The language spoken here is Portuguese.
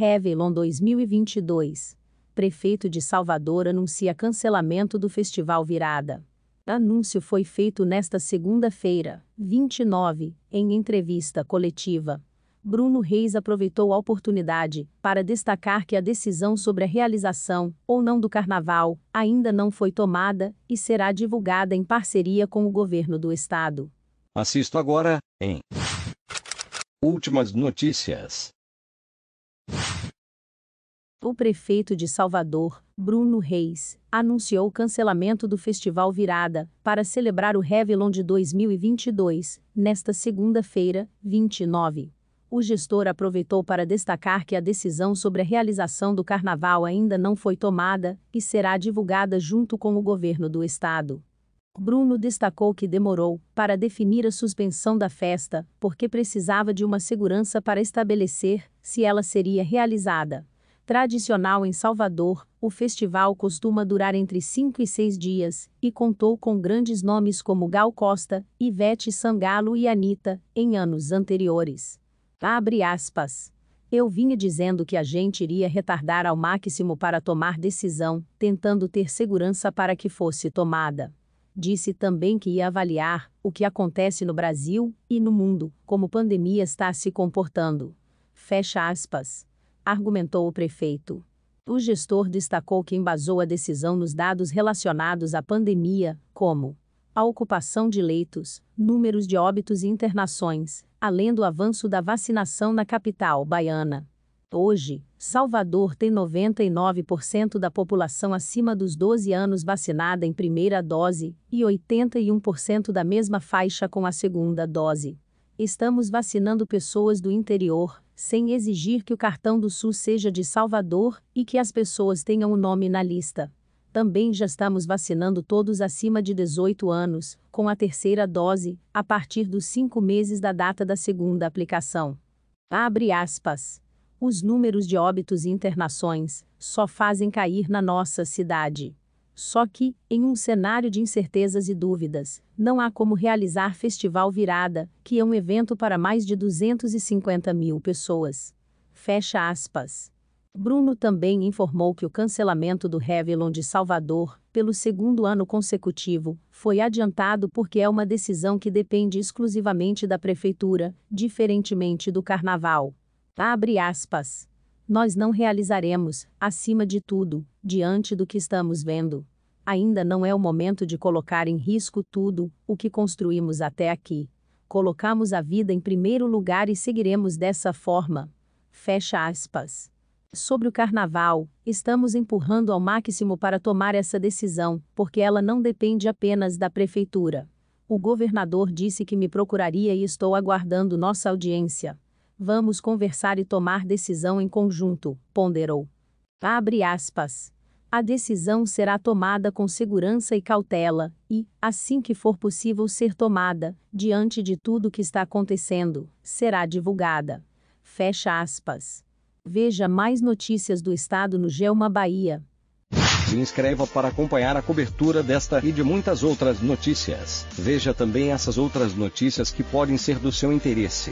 Réveillon 2022. Prefeito de Salvador anuncia cancelamento do Festival Virada. Anúncio foi feito nesta segunda-feira, 29, em entrevista coletiva. Bruno Reis aproveitou a oportunidade para destacar que a decisão sobre a realização ou não do carnaval ainda não foi tomada e será divulgada em parceria com o governo do estado. Assisto agora em Últimas notícias. O prefeito de Salvador, Bruno Reis, anunciou o cancelamento do Festival Virada, para celebrar o Réveillon de 2022, nesta segunda-feira, 29. O gestor aproveitou para destacar que a decisão sobre a realização do carnaval ainda não foi tomada e será divulgada junto com o governo do estado. Bruno destacou que demorou para definir a suspensão da festa, porque precisava de uma segurança para estabelecer se ela seria realizada. Tradicional em Salvador, o festival costuma durar entre cinco e seis dias, e contou com grandes nomes como Gal Costa, Ivete Sangalo e Anitta, em anos anteriores. Abre aspas. Eu vinha dizendo que a gente iria retardar ao máximo para tomar decisão, tentando ter segurança para que fosse tomada. Disse também que ia avaliar o que acontece no Brasil e no mundo, como pandemia está se comportando. Fecha aspas. Argumentou o prefeito. O gestor destacou que embasou a decisão nos dados relacionados à pandemia, como a ocupação de leitos, números de óbitos e internações, além do avanço da vacinação na capital baiana. Hoje, Salvador tem 99% da população acima dos 12 anos vacinada em primeira dose e 81% da mesma faixa com a segunda dose. Estamos vacinando pessoas do interior, sem exigir que o cartão do SUS seja de Salvador e que as pessoas tenham o um nome na lista. Também já estamos vacinando todos acima de 18 anos, com a terceira dose, a partir dos cinco meses da data da segunda aplicação. Abre aspas. Os números de óbitos e internações só fazem cair na nossa cidade. Só que, em um cenário de incertezas e dúvidas, não há como realizar Festival Virada, que é um evento para mais de 250 mil pessoas. Fecha aspas. Bruno também informou que o cancelamento do Réveillon de Salvador, pelo segundo ano consecutivo, foi adiantado porque é uma decisão que depende exclusivamente da Prefeitura, diferentemente do Carnaval. Tá? Abre aspas. Nós não realizaremos, acima de tudo, diante do que estamos vendo. Ainda não é o momento de colocar em risco tudo o que construímos até aqui. Colocamos a vida em primeiro lugar e seguiremos dessa forma. Fecha aspas. Sobre o carnaval, estamos empurrando ao máximo para tomar essa decisão, porque ela não depende apenas da prefeitura. O governador disse que me procuraria e estou aguardando nossa audiência. Vamos conversar e tomar decisão em conjunto, ponderou. Abre aspas. A decisão será tomada com segurança e cautela, e, assim que for possível ser tomada, diante de tudo o que está acontecendo, será divulgada. Fecha aspas. Veja mais notícias do Estado no Gelma Bahia. Se inscreva para acompanhar a cobertura desta e de muitas outras notícias. Veja também essas outras notícias que podem ser do seu interesse.